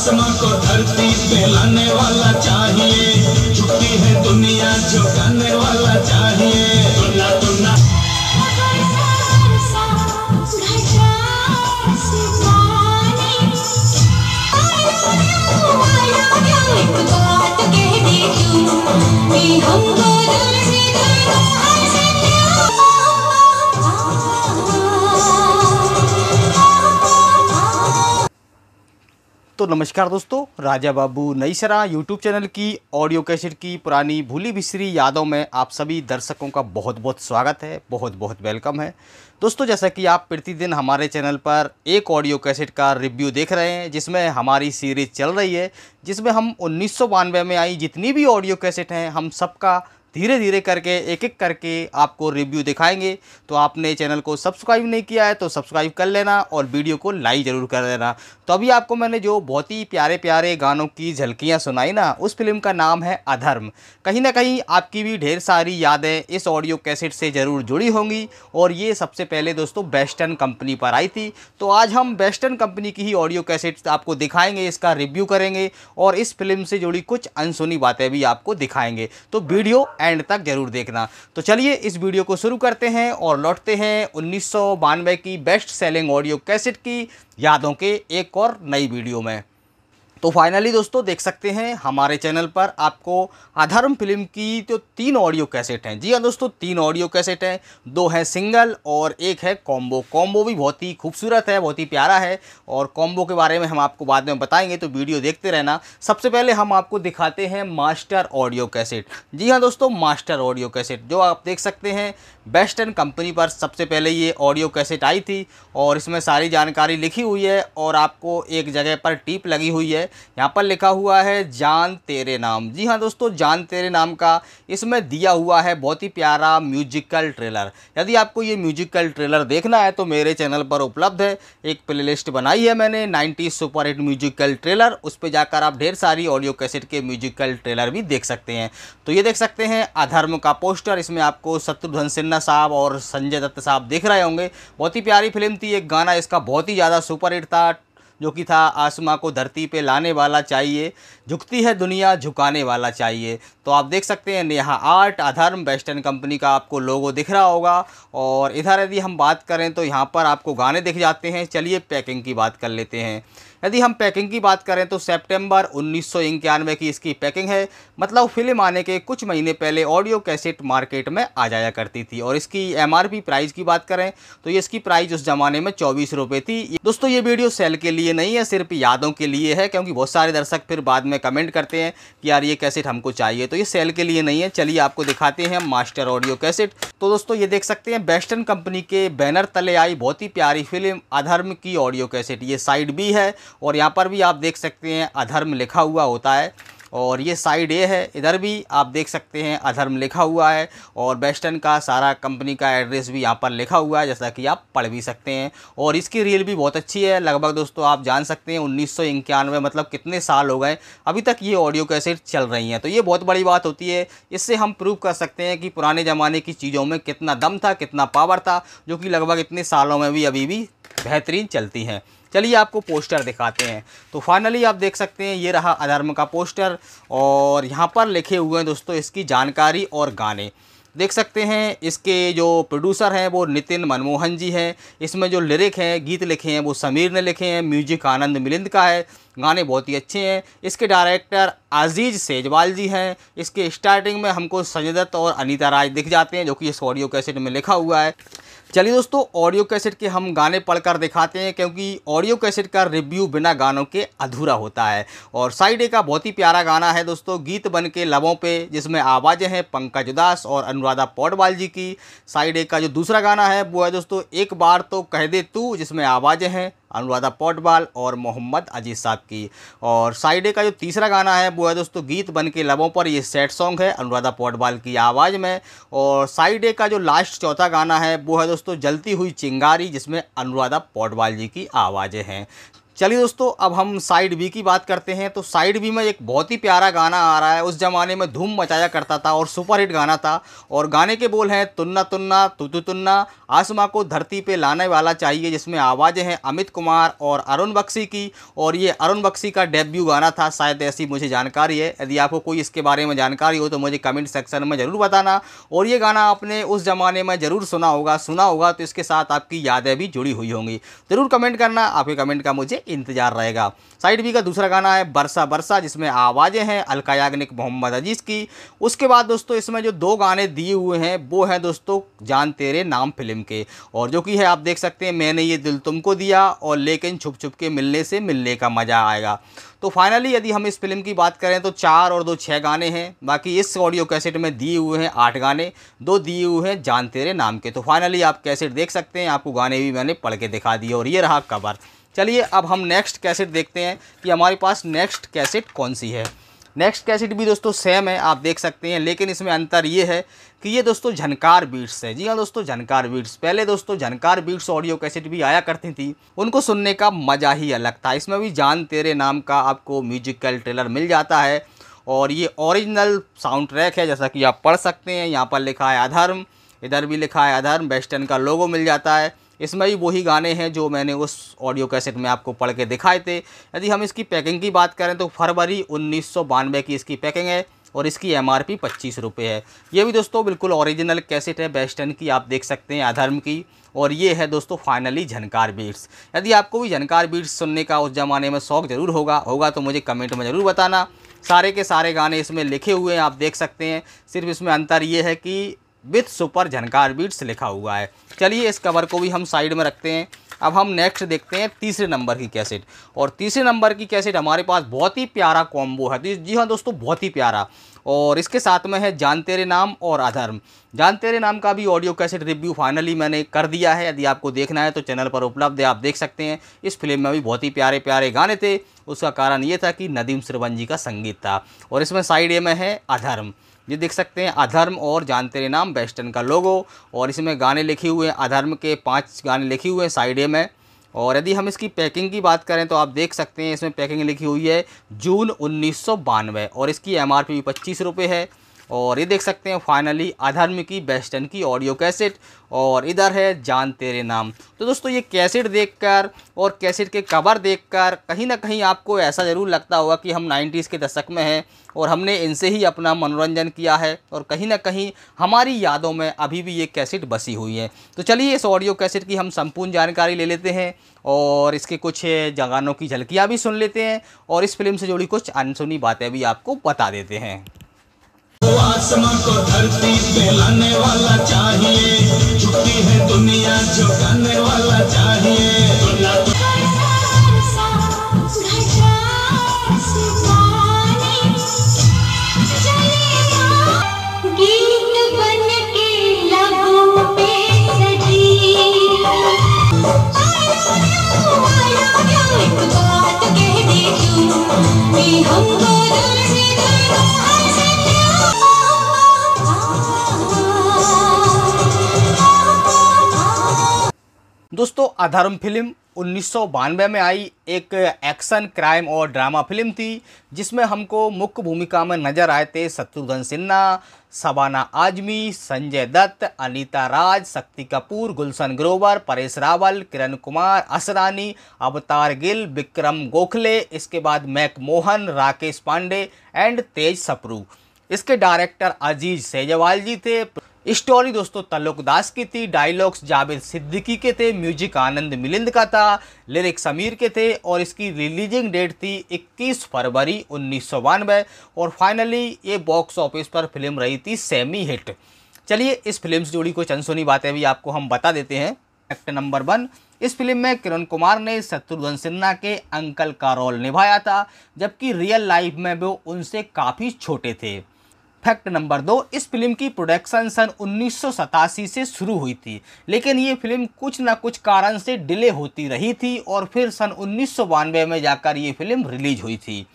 आसमां को धरती फैलाने वाला चाहिए झुकती है दुनिया झुकाने वाला चाहिए दुना दुना हमको तो नमस्कार दोस्तों राजा बाबू नई सरा यूट्यूब चैनल की ऑडियो कैसेट की पुरानी भूली बिसरी यादों में आप सभी दर्शकों का बहुत बहुत स्वागत है बहुत बहुत वेलकम है दोस्तों जैसा कि आप प्रतिदिन हमारे चैनल पर एक ऑडियो कैसेट का रिव्यू देख रहे हैं जिसमें हमारी सीरीज चल रही है जिसमें हम उन्नीस में आई जितनी भी ऑडियो कैसेट हैं हम सबका धीरे धीरे करके एक एक करके आपको रिव्यू दिखाएंगे तो आपने चैनल को सब्सक्राइब नहीं किया है तो सब्सक्राइब कर लेना और वीडियो को लाइक ज़रूर कर देना तो अभी आपको मैंने जो बहुत ही प्यारे प्यारे गानों की झलकियाँ सुनाई ना उस फिल्म का नाम है अधर्म कहीं ना कहीं आपकी भी ढेर सारी यादें इस ऑडियो कैसेट से ज़रूर जुड़ी होंगी और ये सबसे पहले दोस्तों बेस्टर्न कंपनी पर आई थी तो आज हम बेस्टर्न कंपनी की ही ऑडियो कैसेट आपको दिखाएंगे इसका रिव्यू करेंगे और इस फिल्म से जुड़ी कुछ अनसुनी बातें भी आपको दिखाएंगे तो वीडियो एंड तक ज़रूर देखना तो चलिए इस वीडियो को शुरू करते हैं और लौटते हैं उन्नीस की बेस्ट सेलिंग ऑडियो कैसेट की यादों के एक और नई वीडियो में तो फाइनली दोस्तों देख सकते हैं हमारे चैनल पर आपको आधारम फिल्म की तो तीन ऑडियो कैसेट हैं जी हाँ दोस्तों तीन ऑडियो कैसेट हैं दो हैं सिंगल और एक है कॉम्बो कॉम्बो भी बहुत ही खूबसूरत है बहुत ही प्यारा है और कॉम्बो के बारे में हम आपको बाद में बताएंगे तो वीडियो देखते रहना सबसे पहले हम आपको दिखाते हैं मास्टर ऑडियो कैसेट जी हाँ दोस्तों मास्टर ऑडियो कैसेट जो आप देख सकते हैं वेस्टर्न कंपनी पर सबसे पहले ये ऑडियो कैसेट आई थी और इसमें सारी जानकारी लिखी हुई है और आपको एक जगह पर टीप लगी हुई है यहाँ पर लिखा हुआ है जान तेरे नाम जी हाँ दोस्तों जान तेरे नाम का इसमें दिया हुआ है बहुत ही प्यारा म्यूजिकल ट्रेलर यदि आपको ये म्यूजिकल ट्रेलर देखना है तो मेरे चैनल पर उपलब्ध है एक प्लेलिस्ट बनाई है मैंने ninety super hit musical trailer उस पर जाकर आप ढेर सारी ऑडियो कैसेट के म्यूजिकल ट्रेलर भी देख सकते हैं तो ये देख सकते हैं अधर्म का पोस्टर इसमें आपको शत्रुघ्न सिन्हा साहब और संजय दत्त साहब देख रहे होंगे बहुत ही प्यारी फिल्म थी एक गाना इसका बहुत ही ज़्यादा सुपर हिट था जो कि था आसमां को धरती पे लाने वाला चाहिए झुकती है दुनिया झुकाने वाला चाहिए तो आप देख सकते हैं यहाँ आर्ट अधर्म वेस्टर्न कंपनी का आपको लोगो दिख रहा होगा और इधर यदि हम बात करें तो यहाँ पर आपको गाने दिख जाते हैं चलिए पैकिंग की बात कर लेते हैं यदि हम पैकिंग की बात करें तो सेप्टेम्बर उन्नीस की इसकी पैकिंग है मतलब फिल्म आने के कुछ महीने पहले ऑडियो कैसेट मार्केट में आ जाया करती थी और इसकी एम प्राइस की बात करें तो ये इसकी प्राइस उस ज़माने में चौबीस रुपये थी दोस्तों ये वीडियो सेल के लिए नहीं है सिर्फ यादों के लिए है क्योंकि बहुत सारे दर्शक फिर बाद में कमेंट करते हैं कि यार ये कैसेट हमको चाहिए तो ये सेल के लिए नहीं है चलिए आपको दिखाते हैं हम मास्टर ऑडियो कैसेट तो दोस्तों ये देख सकते हैं वेस्टर्न कंपनी के बैनर तले आई बहुत ही प्यारी फिल्म अधर्म की ऑडियो कैसेट ये साइड बी है और यहाँ पर भी आप देख सकते हैं अधर्म लिखा हुआ होता है और ये साइड ए है इधर भी आप देख सकते हैं अधर्म लिखा हुआ है और वेस्टर्न का सारा कंपनी का एड्रेस भी यहाँ पर लिखा हुआ है जैसा कि आप पढ़ भी सकते हैं और इसकी रील भी बहुत अच्छी है लगभग दोस्तों आप जान सकते हैं उन्नीस मतलब कितने साल हो गए अभी तक ये ऑडियो कैसेट चल रही हैं तो ये बहुत बड़ी बात होती है इससे हम प्रूव कर सकते हैं कि पुराने ज़माने की चीज़ों में कितना दम था कितना पावर था जो कि लगभग इतने सालों में भी अभी भी बेहतरीन चलती हैं चलिए आपको पोस्टर दिखाते हैं तो फाइनली आप देख सकते हैं ये रहा अधर्म का पोस्टर और यहाँ पर लिखे हुए हैं दोस्तों इसकी जानकारी और गाने देख सकते हैं इसके जो प्रोड्यूसर हैं वो नितिन मनमोहन जी हैं इसमें जो लिरिक हैं गीत लिखे हैं वो समीर ने लिखे हैं म्यूजिक आनंद मिलिंद का है गाने बहुत ही अच्छे हैं इसके डायरेक्टर आजीज़ सेजवाल जी हैं इसके स्टार्टिंग में हमको संजय दत्त और अनीता राज दिख जाते हैं जो कि इस ऑडियो कैसेट में लिखा हुआ है चलिए दोस्तों ऑडियो कैसेट के हम गाने पढ़कर दिखाते हैं क्योंकि ऑडियो कैसेट का रिव्यू बिना गानों के अधूरा होता है और साइड ए का बहुत ही प्यारा गाना है दोस्तों गीत बन के लबों पे जिसमें आवाज़ें हैं पंकज उदास और अनुराधा पौडवाल जी की साइडे का जो दूसरा गाना है वो है दोस्तों एक बार तो कह दे तू जिसमें आवाज़ें हैं अनुराधा पोटवाल और मोहम्मद अजीज साहब की और साइडे का जो तीसरा गाना है वो है दोस्तों गीत बन के लबों पर ये सैड सॉन्ग है अनुराधा पोटवाल की आवाज़ में और साइडे का जो लास्ट चौथा गाना है वो है दोस्तों जलती हुई चिंगारी जिसमें अनुराधा पोटवाल जी की आवाज़ें हैं चलिए दोस्तों अब हम साइड बी की बात करते हैं तो साइड बी में एक बहुत ही प्यारा गाना आ रहा है उस ज़माने में धूम मचाया करता था और सुपरहिट गाना था और गाने के बोल हैं तुन्ना तुन्ना तुतु तुन्ना आसमा को धरती पे लाने वाला चाहिए जिसमें आवाज़ें हैं अमित कुमार और अरुण बख्शी की और ये अरुण बख्शी का डेब्यू गाना था शायद ऐसी मुझे जानकारी है यदि आपको कोई इसके बारे में जानकारी हो तो मुझे कमेंट सेक्शन में ज़रूर बताना और ये गाना आपने उस ज़माने में ज़रूर सुना होगा सुना होगा तो इसके साथ आपकी यादें भी जुड़ी हुई होंगी ज़रूर कमेंट करना आपके कमेंट का मुझे इंतजार रहेगा साइड बी का दूसरा गाना है बरसा बरसा जिसमें आवाज़ें हैं अलका याग्निक मोहम्मद अजीज़ की उसके बाद दोस्तों इसमें जो दो गाने दिए हुए हैं वो हैं दोस्तों जान तेरे नाम फिल्म के और जो कि है आप देख सकते हैं मैंने ये दिल तुमको दिया और लेकिन छुप छुप के मिलने से मिलने का मज़ा आएगा तो फाइनली यदि हम इस फिल्म की बात करें तो चार और दो छः गाने हैं बाकी इस ऑडियो कैसेट में दिए हुए हैं आठ गाने दो दिए हुए हैं जान तेरे नाम के तो फाइनली आप कैसेट देख सकते हैं आपको गाने भी मैंने पढ़ के दिखा दिए और ये रहा कबर चलिए अब हम नेक्स्ट कैसेट देखते हैं कि हमारे पास नेक्स्ट कैसेट कौन सी है नेक्स्ट कैसेट भी दोस्तों सेम है आप देख सकते हैं लेकिन इसमें अंतर ये है कि ये दोस्तों झनकार बीट्स है जी हाँ दोस्तों झनकार बीट्स पहले दोस्तों झनकार बीट्स ऑडियो कैसेट भी आया करती थी उनको सुनने का मज़ा ही अलग था इसमें भी जान तेरे नाम का आपको म्यूजिकल ट्रेलर मिल जाता है और ये ओरिजिनल साउंड ट्रैक है जैसा कि आप पढ़ सकते हैं यहाँ पर लिखा है अधर्म इधर भी लिखा है अधर्म वेस्टर्न का लोगो मिल जाता है इसमें भी वही गाने हैं जो मैंने उस ऑडियो कैसेट में आपको पढ़ के दिखाए थे यदि हम इसकी पैकिंग की बात करें तो फरवरी उन्नीस की इसकी पैकिंग है और इसकी एम आर पी पच्चीस रुपये है ये भी दोस्तों बिल्कुल ओरिजिनल कैसेट है वेस्टर्न की आप देख सकते हैं अधर्म की और ये है दोस्तों फाइनली झनकार बीट्स यदि आपको भी झनकार बीट्स सुनने का उस ज़माने में शौक ज़रूर होगा होगा तो मुझे कमेंट में ज़रूर बताना सारे के सारे गाने इसमें लिखे हुए हैं आप देख सकते हैं सिर्फ इसमें अंतर ये है कि विथ सुपर झनकार बीट्स लिखा हुआ है चलिए इस कवर को भी हम साइड में रखते हैं अब हम नेक्स्ट देखते हैं तीसरे नंबर की कैसेट और तीसरे नंबर की कैसेट हमारे पास बहुत ही प्यारा कॉम्बो है तो जी हाँ दोस्तों बहुत ही प्यारा और इसके साथ में है जान तेरे नाम और अधर्म जान तेरे नाम का भी ऑडियो कैसेट रिव्यू फाइनली मैंने कर दिया है यदि आपको देखना है तो चैनल पर उपलब्ध है आप देख सकते हैं इस फिल्म में भी बहुत ही प्यारे प्यारे गाने थे उसका कारण ये था कि नदीम श्रवन जी का संगीत था और इसमें साइड ए में है अधर्म ये देख सकते हैं अधर्म और जानते रहे नाम वेस्टर्न का लोगो और इसमें गाने लिखे हुए हैं अधर्म के पाँच गाने लिखे हुए हैं साइड में और यदि हम इसकी पैकिंग की बात करें तो आप देख सकते हैं इसमें पैकिंग लिखी हुई है जून उन्नीस और इसकी एम आर पी पच्चीस रुपये है और ये देख सकते हैं फाइनली अधर्म की बेस्टन की ऑडियो कैसेट और इधर है जान तेरे नाम तो दोस्तों ये कैसेट देखकर और कैसेट के कवर देखकर कहीं ना कहीं आपको ऐसा ज़रूर लगता होगा कि हम 90s के दशक में हैं और हमने इनसे ही अपना मनोरंजन किया है और कहीं ना कहीं हमारी यादों में अभी भी ये कैसेट बसी हुई है तो चलिए इस ऑडियो कैसेट की हम संपूर्ण जानकारी ले लेते हैं और इसके कुछ जगानों की झलकियाँ भी सुन लेते हैं और इस फिल्म से जुड़ी कुछ अनसुनी बातें भी आपको बता देते हैं आसमां को धरती फैलाने वाला चाहिए छुट्टी है दुनिया झुकाने वाला चाहिए दोस्तों अधर्म फिल्म उन्नीस में आई एक एक्शन क्राइम और ड्रामा फिल्म थी जिसमें हमको मुख्य भूमिका में नजर आए थे शत्रुघ्न सिन्हा सबाना आजमी संजय दत्त अनीता राज शक्ति कपूर गुलशन ग्रोवर परेश रावल किरण कुमार असरानी अवतार गिल विक्रम गोखले इसके बाद मैक मोहन राकेश पांडे एंड तेज सप्रू इसके डायरेक्टर अजीज सेजवाल जी थे स्टोरी दोस्तों तल्लुक दास की थी डायलॉग्स जावेद सिद्दीकी के थे म्यूजिक आनंद मिलिंद का था लिरिक समीर के थे और इसकी रिलीजिंग डेट थी 21 फरवरी उन्नीस और फाइनली ये बॉक्स ऑफिस पर फिल्म रही थी सेमी हिट चलिए इस फिल्म से जुड़ी कुछ अनसुनी बातें भी आपको हम बता देते हैं एक्ट नंबर वन इस फिल्म में किरण कुमार ने शत्रुघ्न सिन्हा के अंकल का रोल निभाया था जबकि रियल लाइफ में वो उनसे काफ़ी छोटे थे फैक्ट नंबर दो इस फिल्म की प्रोडक्शन सन उन्नीस से शुरू हुई थी लेकिन ये फिल्म कुछ ना कुछ कारण से डिले होती रही थी और फिर सन उन्नीस में जाकर ये फिल्म रिलीज हुई थी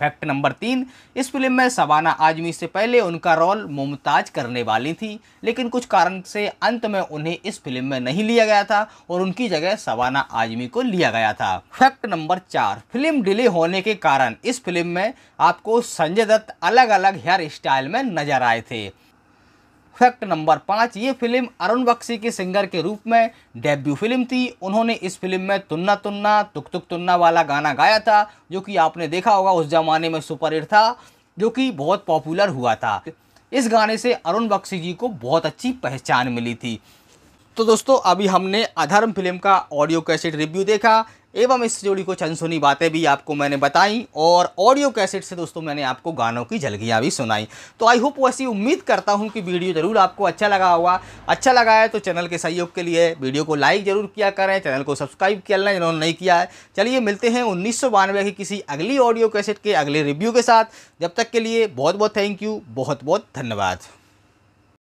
फैक्ट नंबर तीन इस फिल्म में सवाना आजमी से पहले उनका रोल मुमताज करने वाली थी लेकिन कुछ कारण से अंत में उन्हें इस फिल्म में नहीं लिया गया था और उनकी जगह सवाना आजमी को लिया गया था फैक्ट नंबर चार फिल्म डिले होने के कारण इस फिल्म में आपको संजय दत्त अलग अलग हेयर स्टाइल में नजर आए थे फैक्ट नंबर पाँच ये फिल्म अरुण बख्शी के सिंगर के रूप में डेब्यू फिल्म थी उन्होंने इस फिल्म में तुन्ना तुन्ना तुक तुक तुन्ना वाला गाना गाया था जो कि आपने देखा होगा उस ज़माने में सुपरहिट था जो कि बहुत पॉपुलर हुआ था इस गाने से अरुण बख्शी जी को बहुत अच्छी पहचान मिली थी तो दोस्तों अभी हमने अधर्म फिल्म का ऑडियो कैसेट रिव्यू देखा एवं इससे जोड़ी कुछ अनसुनी बातें भी आपको मैंने बताई और ऑडियो कैसेट से दोस्तों मैंने आपको गानों की झलकियाँ भी सुनाई तो आई होप वैसी उम्मीद करता हूँ कि वीडियो ज़रूर आपको अच्छा लगा होगा अच्छा लगा है तो चैनल के सहयोग के लिए वीडियो को लाइक ज़रूर किया करें चैनल को सब्सक्राइब किया लें जिन्होंने नहीं किया है चलिए मिलते हैं उन्नीस की किसी अगली ऑडियो कैसेट के अगले रिव्यू के साथ जब तक के लिए बहुत बहुत थैंक यू बहुत बहुत धन्यवाद